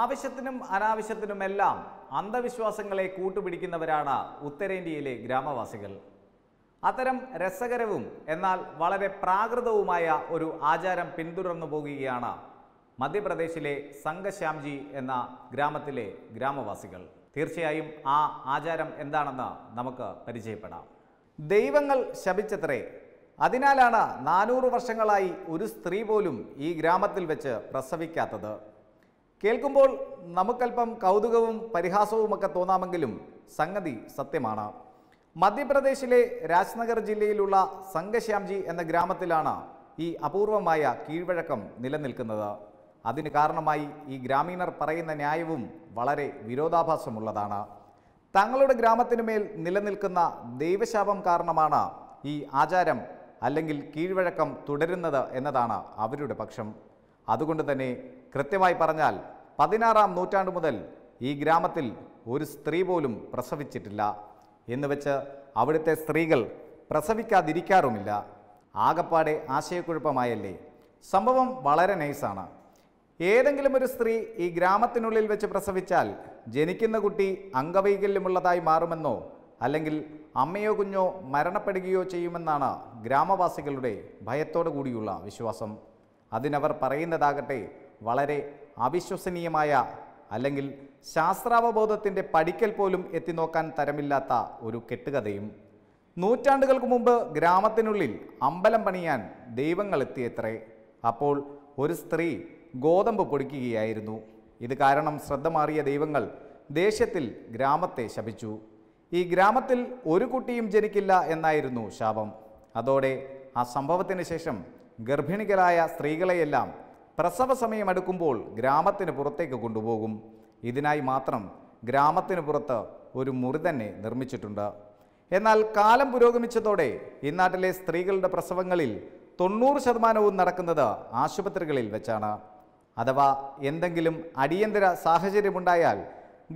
ആവശ്യത്തിനും അനാവശ്യത്തിനുമെല്ലാം അന്ധവിശ്വാസങ്ങളെ കൂട്ടുപിടിക്കുന്നവരാണ് ഉത്തരേന്ത്യയിലെ ഗ്രാമവാസികൾ അത്തരം രസകരവും എന്നാൽ വളരെ പ്രാകൃതവുമായ ഒരു ആചാരം പിന്തുടർന്നു പോകുകയാണ് മധ്യപ്രദേശിലെ സംഘശ്യാംജി എന്ന ഗ്രാമത്തിലെ ഗ്രാമവാസികൾ തീർച്ചയായും ആ ആചാരം എന്താണെന്ന് നമുക്ക് പരിചയപ്പെടാം ദൈവങ്ങൾ ശപിച്ചത്രേ അതിനാലാണ് നാനൂറ് വർഷങ്ങളായി ഒരു സ്ത്രീ പോലും ഈ ഗ്രാമത്തിൽ വെച്ച് പ്രസവിക്കാത്തത് കേൾക്കുമ്പോൾ നമുക്കല്പം കൗതുകവും പരിഹാസവുമൊക്കെ തോന്നാമെങ്കിലും സംഗതി സത്യമാണ് മധ്യപ്രദേശിലെ രാജ്നഗർ ജില്ലയിലുള്ള സംഘശ്യാംജി എന്ന ഗ്രാമത്തിലാണ് ഈ അപൂർവമായ കീഴ്വഴക്കം നിലനിൽക്കുന്നത് അതിന് കാരണമായി ഈ ഗ്രാമീണർ പറയുന്ന ന്യായവും വളരെ വിരോധാഭാസമുള്ളതാണ് തങ്ങളുടെ ഗ്രാമത്തിനുമേൽ നിലനിൽക്കുന്ന ദൈവശാപം കാരണമാണ് ഈ ആചാരം അല്ലെങ്കിൽ കീഴ്വഴക്കം തുടരുന്നത് എന്നതാണ് അവരുടെ പക്ഷം അതുകൊണ്ട് തന്നെ കൃത്യമായി പറഞ്ഞാൽ പതിനാറാം നൂറ്റാണ്ട് മുതൽ ഈ ഗ്രാമത്തിൽ ഒരു സ്ത്രീ പോലും പ്രസവിച്ചിട്ടില്ല എന്ന് വെച്ച് അവിടുത്തെ സ്ത്രീകൾ പ്രസവിക്കാതിരിക്കാറുമില്ല ആകപ്പാടെ ആശയക്കുഴപ്പമായല്ലേ സംഭവം വളരെ നൈസാണ് ഏതെങ്കിലും ഒരു സ്ത്രീ ഈ ഗ്രാമത്തിനുള്ളിൽ വെച്ച് പ്രസവിച്ചാൽ ജനിക്കുന്ന കുട്ടി അംഗവൈകല്യമുള്ളതായി മാറുമെന്നോ അല്ലെങ്കിൽ അമ്മയോ കുഞ്ഞോ മരണപ്പെടുകയോ ചെയ്യുമെന്നാണ് ഗ്രാമവാസികളുടെ ഭയത്തോടു കൂടിയുള്ള വിശ്വാസം അതിനവർ പറയുന്നതാകട്ടെ വളരെ അവിശ്വസനീയമായ അല്ലെങ്കിൽ ശാസ്ത്രാവബോധത്തിൻ്റെ പടിക്കൽ പോലും എത്തിനോക്കാൻ തരമില്ലാത്ത ഒരു കെട്ടുകഥയും നൂറ്റാണ്ടുകൾക്ക് മുമ്പ് ഗ്രാമത്തിനുള്ളിൽ അമ്പലം പണിയാൻ ദൈവങ്ങൾ എത്തിയത്രേ അപ്പോൾ ഒരു സ്ത്രീ ഗോതമ്പ് പൊടിക്കുകയായിരുന്നു ഇത് കാരണം ശ്രദ്ധ മാറിയ ദൈവങ്ങൾ ദേഷ്യത്തിൽ ഗ്രാമത്തെ ശപിച്ചു ഈ ഗ്രാമത്തിൽ ഒരു കുട്ടിയും ജനിക്കില്ല എന്നായിരുന്നു ശാപം അതോടെ ആ സംഭവത്തിന് ശേഷം ഗർഭിണികളായ സ്ത്രീകളെയെല്ലാം പ്രസവ സമയം അടുക്കുമ്പോൾ ഗ്രാമത്തിന് പുറത്തേക്ക് കൊണ്ടുപോകും ഇതിനായി മാത്രം ഗ്രാമത്തിന് പുറത്ത് ഒരു മുറി തന്നെ നിർമ്മിച്ചിട്ടുണ്ട് എന്നാൽ കാലം പുരോഗമിച്ചതോടെ ഇന്നാട്ടിലെ സ്ത്രീകളുടെ പ്രസവങ്ങളിൽ തൊണ്ണൂറ് ശതമാനവും നടക്കുന്നത് ആശുപത്രികളിൽ വെച്ചാണ് അഥവാ എന്തെങ്കിലും അടിയന്തര സാഹചര്യമുണ്ടായാൽ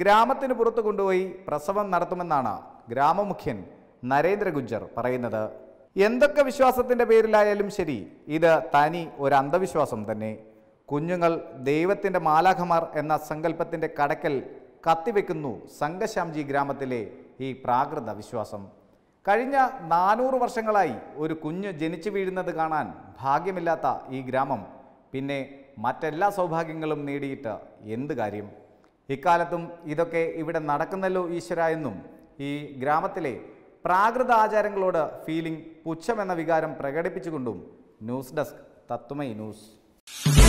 ഗ്രാമത്തിന് പുറത്തു കൊണ്ടുപോയി പ്രസവം നടത്തുമെന്നാണ് ഗ്രാമമുഖ്യൻ നരേന്ദ്ര ഗുജ്ജർ പറയുന്നത് എന്തൊക്കെ വിശ്വാസത്തിൻ്റെ പേരിലായാലും ശരി ഇത് തനി ഒരു അന്ധവിശ്വാസം തന്നെ കുഞ്ഞുങ്ങൾ ദൈവത്തിൻ്റെ മാലാഖമാർ എന്ന സങ്കല്പത്തിൻ്റെ കടക്കൽ കത്തിവെക്കുന്നു സംഘശ്യാംജി ഗ്രാമത്തിലെ ഈ പ്രാകൃത വിശ്വാസം കഴിഞ്ഞ നാനൂറ് വർഷങ്ങളായി ഒരു കുഞ്ഞ് ജനിച്ചു വീഴുന്നത് കാണാൻ ഭാഗ്യമില്ലാത്ത ഈ ഗ്രാമം പിന്നെ മറ്റെല്ലാ സൗഭാഗ്യങ്ങളും നേടിയിട്ട് എന്ത് കാര്യം ഇക്കാലത്തും ഇതൊക്കെ ഇവിടെ നടക്കുന്നല്ലോ ഈശ്വര എന്നും ഈ ഗ്രാമത്തിലെ പ്രാകൃത ആചാരങ്ങളോട് ഫീലിംഗ് പുച്ഛമെന്ന വികാരം പ്രകടിപ്പിച്ചുകൊണ്ടും ന്യൂസ് ഡെസ്ക് തത്വമൈ ന്യൂസ്